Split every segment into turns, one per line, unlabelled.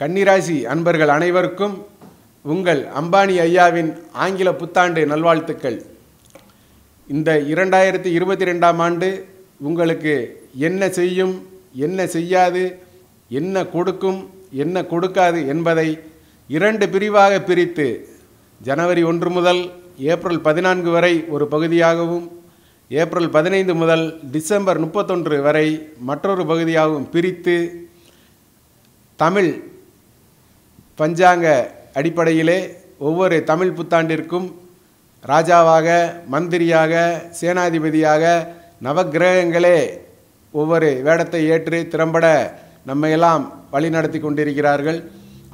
கன்னிராசி அன்பர்கள் அனைவருக்கும் உங்கள் அம்பானி ஐயாவின் ஆங்கில புத்தாண்டு நல்வாழ்த்துக்கள் இந்த இரண்டாயிரத்தி இருபத்தி ரெண்டாம் ஆண்டு உங்களுக்கு என்ன செய்யும் என்ன செய்யாது என்ன கொடுக்கும் என்ன கொடுக்காது என்பதை இரண்டு பிரிவாக பிரித்து ஜனவரி ஒன்று முதல் ஏப்ரல் பதினான்கு வரை ஒரு பகுதியாகவும் ஏப்ரல் பதினைந்து முதல் டிசம்பர் முப்பத்தொன்று வரை மற்றொரு பகுதியாகவும் பிரித்து தமிழ் பஞ்சாங்க அடிப்படையிலே ஒவ்வொரு தமிழ் புத்தாண்டிற்கும் ராஜாவாக மந்திரியாக சேனாதிபதியாக நவகிரகங்களே ஒவ்வொரு வேடத்தை ஏற்று திறம்பட நம்மையெல்லாம் வழிநடத்தி கொண்டிருக்கிறார்கள்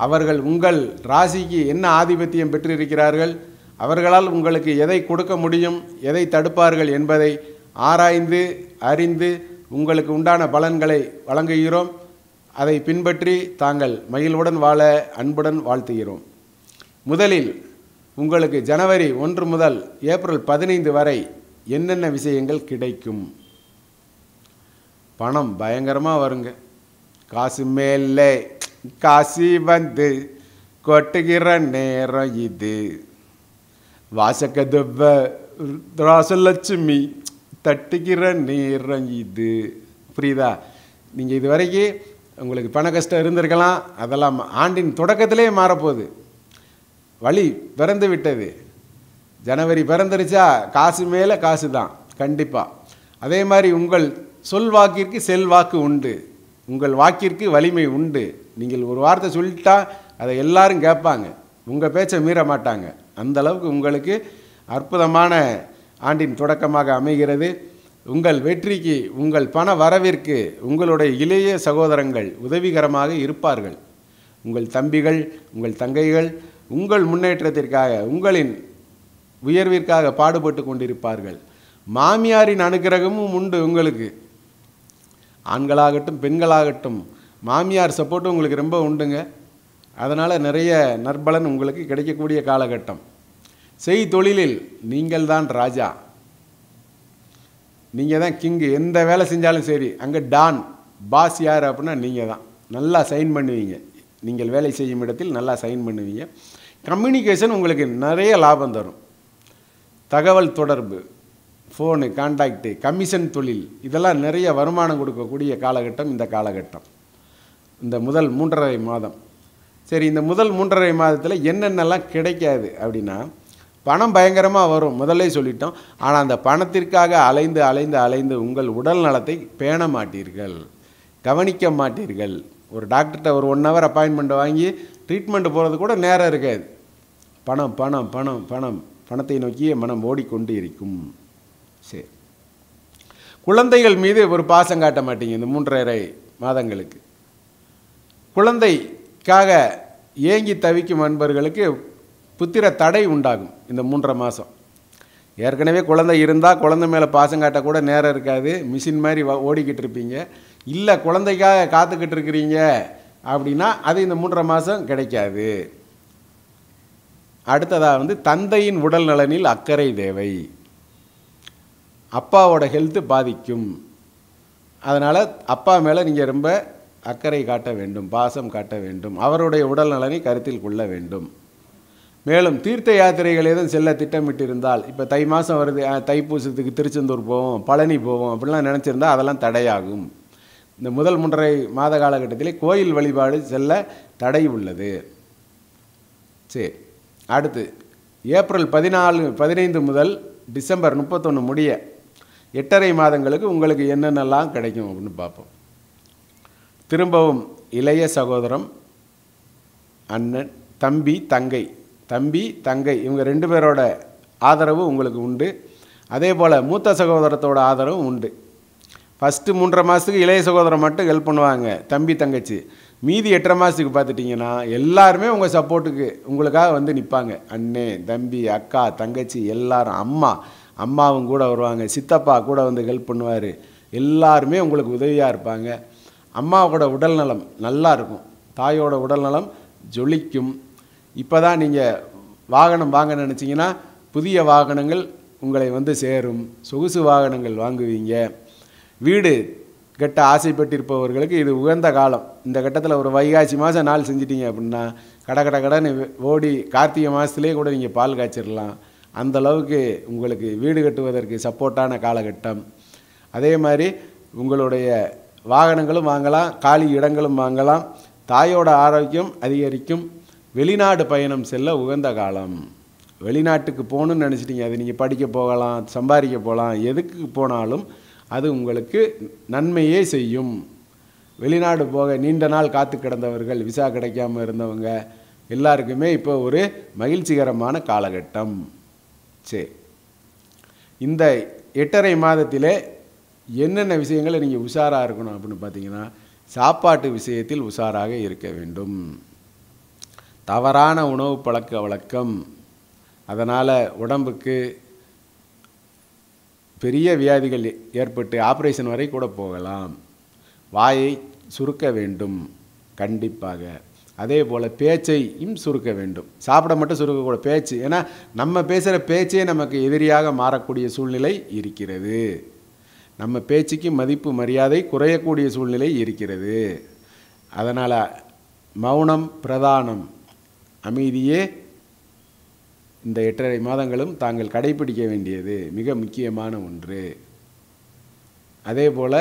அவர்கள் உங்கள் ராசிக்கு என்ன ஆதிபத்தியம் பெற்றிருக்கிறார்கள் அவர்களால் உங்களுக்கு எதை கொடுக்க முடியும் எதை தடுப்பார்கள் என்பதை ஆராய்ந்து அறிந்து உங்களுக்கு உண்டான பலன்களை வழங்குகிறோம் அதை பின்பற்றி தாங்கள் மகிழ்வுடன் வாழ அன்புடன் வாழ்த்துகிறோம் முதலில் உங்களுக்கு ஜனவரி ஒன்று முதல் ஏப்ரல் பதினைந்து வரை என்னென்ன விஷயங்கள் கிடைக்கும் பணம் பயங்கரமாக வருங்க காசு மேலே காசி வந்து கொட்டுகிற நேரம் இது வாசக்கதுவ ராசலட்சுமி தட்டுகிற நேரம் இது புரியுதா நீங்கள் இது வரைக்கும் உங்களுக்கு பண கஷ்டம் இருந்திருக்கலாம் அதெல்லாம் ஆண்டின் தொடக்கத்திலே மாறப்போகுது வழி பிறந்து விட்டது ஜனவரி பிறந்துருச்சா காசு மேலே காசு தான் கண்டிப்பாக அதே மாதிரி உங்கள் சொல் வாக்கிற்கு செல்வாக்கு உண்டு உங்கள் வாக்கிற்கு வலிமை உண்டு நீங்கள் ஒரு வார்த்தை சொல்லிட்டா அதை எல்லாரும் கேட்பாங்க உங்கள் பேச்சை மீற மாட்டாங்க அந்தளவுக்கு உங்களுக்கு அற்புதமான ஆண்டின் தொடக்கமாக அமைகிறது உங்கள் வெற்றிக்கு உங்கள் பண வரவிற்கு உங்களுடைய இளைய சகோதரங்கள் உதவிகரமாக இருப்பார்கள் உங்கள் தம்பிகள் உங்கள் தங்கைகள் உங்கள் முன்னேற்றத்திற்காக உங்களின் உயர்விற்காக பாடுபட்டு கொண்டிருப்பார்கள் மாமியாரின் அனுகிரகமும் உண்டு உங்களுக்கு ஆண்களாகட்டும் பெண்களாகட்டும் மாமியார் சப்போர்ட்டும் உங்களுக்கு ரொம்ப உண்டுங்க அதனால் நிறைய நற்பலன் உங்களுக்கு கிடைக்கக்கூடிய காலகட்டம் செய் தொழிலில் நீங்கள் தான் ராஜா நீங்கள் தான் கிங்கு எந்த வேலை செஞ்சாலும் சரி அங்கே டான் பாஸ் யார் அப்படின்னா நீங்கள் தான் நல்லா சைன் பண்ணுவீங்க நீங்கள் வேலை செய்யும் இடத்தில் நல்லா சைன் பண்ணுவீங்க கம்யூனிகேஷன் உங்களுக்கு நிறைய லாபம் தரும் தகவல் தொடர்பு ஃபோனு கான்டாக்டு கமிஷன் தொழில் இதெல்லாம் நிறைய வருமானம் கொடுக்கக்கூடிய காலகட்டம் இந்த காலகட்டம் இந்த முதல் மூன்றரை மாதம் சரி இந்த முதல் மூன்றரை மாதத்தில் என்னென்னலாம் கிடைக்காது அப்படின்னா பணம் பயங்கரமாக வரும் முதலே சொல்லிட்டோம் ஆனால் அந்த பணத்திற்காக அலைந்து அலைந்து அலைந்து உங்கள் உடல் நலத்தை பேண மாட்டீர்கள் கவனிக்க மாட்டீர்கள் ஒரு டாக்டர்கிட்ட ஒரு ஒன் ஹவர் அப்பாயின்மெண்ட் வாங்கி ட்ரீட்மெண்ட் போகிறது கூட நேரம் இருக்காது பணம் பணம் பணம் பணம் பணத்தை நோக்கியே மனம் ஓடிக்கொண்டு இருக்கும் சரி குழந்தைகள் மீது ஒரு பாசம் காட்ட மாட்டீங்க இந்த மூன்றரை மாதங்களுக்கு குழந்தைக்காக ஏங்கி தவிக்கும் அன்பர்களுக்கு புத்திர தடை உண்டாகும் இந்த மூன்றரை மாதம் ஏற்கனவே குழந்தை இருந்தால் குழந்தை மேலே பாசம் காட்ட கூட நேரம் இருக்காது மிஷின் மாதிரி ஓடிக்கிட்டு இருப்பீங்க இல்லை குழந்தைக்காக காத்துக்கிட்டு இருக்கிறீங்க அப்படின்னா அது இந்த மூன்றரை மாதம் கிடைக்காது அடுத்ததாக வந்து தந்தையின் உடல் நலனில் அக்கறை தேவை அப்பாவோட ஹெல்த்து பாதிக்கும் அதனால் அப்பா மேலே நீங்கள் ரொம்ப அக்கறை காட்ட வேண்டும் பாசம் காட்ட வேண்டும் அவருடைய உடல் நலனை கருத்தில் கொள்ள வேண்டும் மேலும் தீர்த்த யாத்திரைகள் ஏதும் செல்ல திட்டமிட்டிருந்தால் இப்போ தை மாதம் வருது தைப்பூசத்துக்கு திருச்செந்தூர் போவோம் பழனி போவோம் அப்படிலாம் நினச்சிருந்தால் அதெல்லாம் தடையாகும் இந்த முதல் மூன்றரை மாத காலகட்டத்திலே கோயில் வழிபாடு செல்ல தடை உள்ளது சரி அடுத்து ஏப்ரல் பதினாலு பதினைந்து முதல் டிசம்பர் முப்பத்தொன்று முடிய எட்டரை மாதங்களுக்கு உங்களுக்கு என்னென்னலாம் கிடைக்கும் அப்படின்னு பார்ப்போம் திரும்பவும் இளைய சகோதரம் அண்ணன் தம்பி தங்கை தம்பி தங்கை இவங்க ரெண்டு பேரோட ஆதரவு உங்களுக்கு உண்டு அதே போல் மூத்த சகோதரத்தோட ஆதரவும் உண்டு ஃபஸ்ட்டு மூன்றரை மாதத்துக்கு இளைய சகோதரம் மட்டும் ஹெல்ப் பண்ணுவாங்க தம்பி தங்கச்சி மீதி எட்டரை மாதத்துக்கு பார்த்துட்டிங்கன்னா எல்லாருமே உங்கள் சப்போர்ட்டுக்கு உங்களுக்காக வந்து நிற்பாங்க அண்ணே தம்பி அக்கா தங்கச்சி எல்லாரும் அம்மா அம்மாவும் கூட வருவாங்க சித்தப்பா கூட வந்து ஹெல்ப் பண்ணுவார் எல்லாருமே உங்களுக்கு உதவியாக இருப்பாங்க அம்மாவோட உடல்நலம் நல்லா இருக்கும் தாயோட உடல்நலம் ஜொலிக்கும் இப்போ தான் நீங்கள் வாகனம் வாங்க நினச்சிங்கன்னா புதிய வாகனங்கள் உங்களை வந்து சேரும் சொகுசு வாகனங்கள் வாங்குவீங்க வீடு கெட்ட ஆசைப்பட்டிருப்பவர்களுக்கு இது உகந்த காலம் இந்த கட்டத்தில் ஒரு வைகாசி மாதம் நாள் செஞ்சிட்டிங்க அப்படின்னா கடை கடை கடன் ஓடி கார்த்திகை மாதத்துலேயே கூட நீங்கள் பால் காய்ச்சிடலாம் அந்தளவுக்கு உங்களுக்கு வீடு கட்டுவதற்கு சப்போர்ட்டான காலகட்டம் அதே மாதிரி உங்களுடைய வாகனங்களும் வாங்கலாம் காலி இடங்களும் வாங்கலாம் தாயோட ஆரோக்கியம் அதிகரிக்கும் வெளிநாடு பயணம் செல்ல உகந்த காலம் வெளிநாட்டுக்கு போகணுன்னு நினச்சிட்டிங்க அது நீங்கள் படிக்க போகலாம் சம்பாதிக்க போகலாம் எதுக்கு போனாலும் அது உங்களுக்கு நன்மையே செய்யும் வெளிநாடு போக நீண்ட நாள் காத்து கிடந்தவர்கள் விசா கிடைக்காமல் இருந்தவங்க எல்லாருக்குமே இப்போ ஒரு மகிழ்ச்சிகரமான காலகட்டம் சரி இந்த எட்டரை மாதத்திலே என்னென்ன விஷயங்களை நீங்கள் உஷாராக இருக்கணும் அப்படின்னு பார்த்தீங்கன்னா சாப்பாட்டு விஷயத்தில் உஷாராக இருக்க வேண்டும் தவறான உணவு பழக்க வழக்கம் அதனால் உடம்புக்கு பெரிய வியாதிகள் ஏற்பட்டு ஆப்ரேஷன் வரை கூட போகலாம் வாயை சுருக்க வேண்டும் கண்டிப்பாக அதே போல் பேச்சையும் சுருக்க வேண்டும் சாப்பிட மட்டும் சுருக்கக்கூட பேச்சு ஏன்னா நம்ம பேசுகிற பேச்சே நமக்கு எதிரியாக மாறக்கூடிய சூழ்நிலை இருக்கிறது நம்ம பேச்சுக்கு மதிப்பு மரியாதை குறையக்கூடிய சூழ்நிலை இருக்கிறது அதனால் மௌனம் பிரதானம் அமைதியே இந்த எட்டரை மாதங்களும் தாங்கள் கடைபிடிக்க வேண்டியது மிக முக்கியமான ஒன்று அதே போல்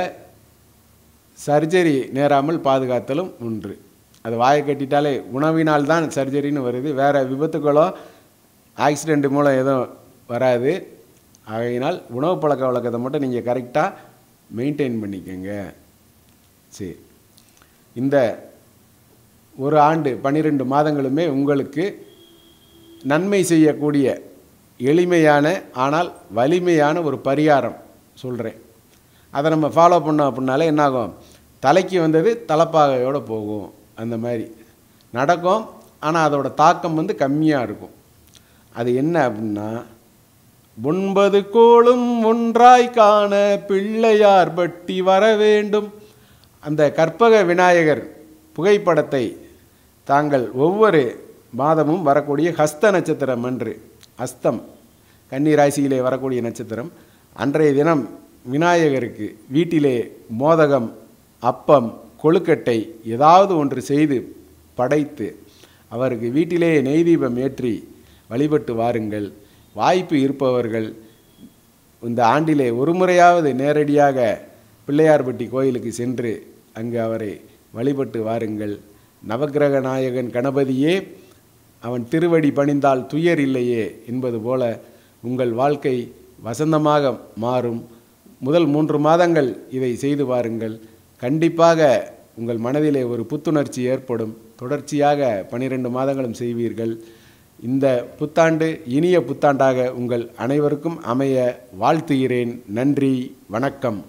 சர்ஜரி நேராமல் பாதுகாத்தலும் ஒன்று அது வாயை கட்டிட்டாலே உணவினால் தான் சர்ஜரின்னு வருது வேறு விபத்துக்களோ ஆக்சிடெண்ட் மூலம் எதுவும் வராது ஆகையினால் உணவு பழக்க வழக்கத்தை மட்டும் நீங்கள் கரெக்டாக மெயின்டைன் பண்ணிக்கோங்க சரி இந்த ஒரு ஆண்டு பன்னிரெண்டு மாதங்களுமே உங்களுக்கு நன்மை செய்யக்கூடிய எளிமையான ஆனால் வலிமையான ஒரு பரிகாரம் சொல்கிறேன் அதை நம்ம ஃபாலோ பண்ணோம் அப்படின்னாலே என்னாகும் தலைக்கு வந்தது தலைப்பாகையோடு போகும் அந்த மாதிரி நடக்கும் ஆனால் அதோட தாக்கம் வந்து கம்மியாக இருக்கும் அது என்ன அப்படின்னா ஒன்பது கோளும் ஒன்றாய் காண பிள்ளையார் பட்டி வர வேண்டும் அந்த கற்பக விநாயகர் புகைப்படத்தை தாங்கள் ஒவ்வொரு மாதமும் வரக்கூடிய ஹஸ்த நட்சத்திரம் அன்று அஸ்தம் கன்னிராசியிலே வரக்கூடிய நட்சத்திரம் அன்றைய தினம் விநாயகருக்கு வீட்டிலே மோதகம் அப்பம் கொழுக்கட்டை ஏதாவது ஒன்று செய்து படைத்து அவருக்கு வீட்டிலே நெய் தீபம் ஏற்றி வழிபட்டு வாருங்கள் வாய்ப்பு இருப்பவர்கள் இந்த ஆண்டிலே ஒரு முறையாவது நேரடியாக பிள்ளையார்பட்டி கோயிலுக்கு சென்று அங்கு அவரை வழிபட்டு வாருங்கள் நவகிரக நாயகன் கணபதியே அவன் திருவடி பணிந்தால் துயர் இல்லையே என்பது போல உங்கள் வாழ்க்கை வசந்தமாக மாறும் முதல் மூன்று மாதங்கள் இதை செய்து பாருங்கள் கண்டிப்பாக உங்கள் மனதிலே ஒரு புத்துணர்ச்சி ஏற்படும் தொடர்ச்சியாக பனிரெண்டு மாதங்களும் செய்வீர்கள் இந்த புத்தாண்டு இனிய புத்தாண்டாக உங்கள் அனைவருக்கும் அமைய வாழ்த்துகிறேன் நன்றி வணக்கம்